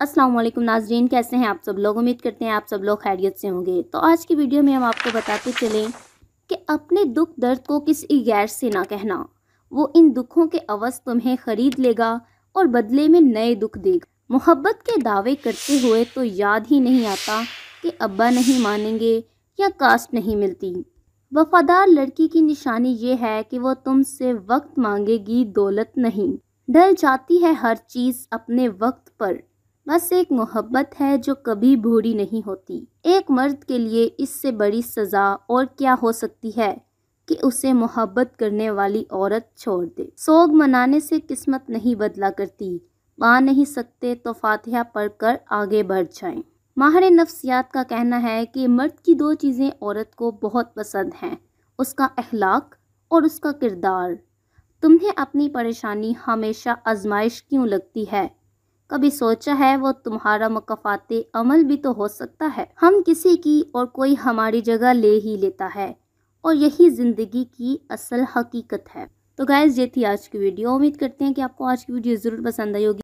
असलम नाजरीन कैसे हैं आप सब लोग उम्मीद करते हैं आप सब लोग खैरियत से होंगे तो आज की वीडियो में हम आपको बताते चलें कि अपने दुख दर्द को किसी गैर से ना कहना वो इन दुखों के अवस तुम्हें ख़रीद लेगा और बदले में नए दुख देगा मोहब्बत के दावे करते हुए तो याद ही नहीं आता कि अब्बा नहीं मानेंगे या कास्ट नहीं मिलती वफादार लड़की की निशानी ये है कि वो तुमसे वक्त मांगेगी दौलत नहीं ढल जाती है हर चीज़ अपने वक्त पर बस एक मोहब्बत है जो कभी भूरी नहीं होती एक मर्द के लिए इससे बड़ी सज़ा और क्या हो सकती है कि उसे मोहब्बत करने वाली औरत छोड़ दे सोग मनाने से किस्मत नहीं बदला करती पा नहीं सकते तो फातिहा पढ़कर आगे बढ़ जाएं। माहर नफ्सियात का कहना है कि मर्द की दो चीज़ें औरत को बहुत पसंद हैं उसका अखलाक और उसका किरदार तुम्हें अपनी परेशानी हमेशा आजमाइश क्यों लगती है कभी सोचा है वो तुम्हारा मकफात अमल भी तो हो सकता है हम किसी की और कोई हमारी जगह ले ही लेता है और यही ज़िंदगी की असल हकीकत है तो गाइज़ ये थी आज की वीडियो उम्मीद करते हैं कि आपको आज की वीडियो ज़रूर पसंद आई होगी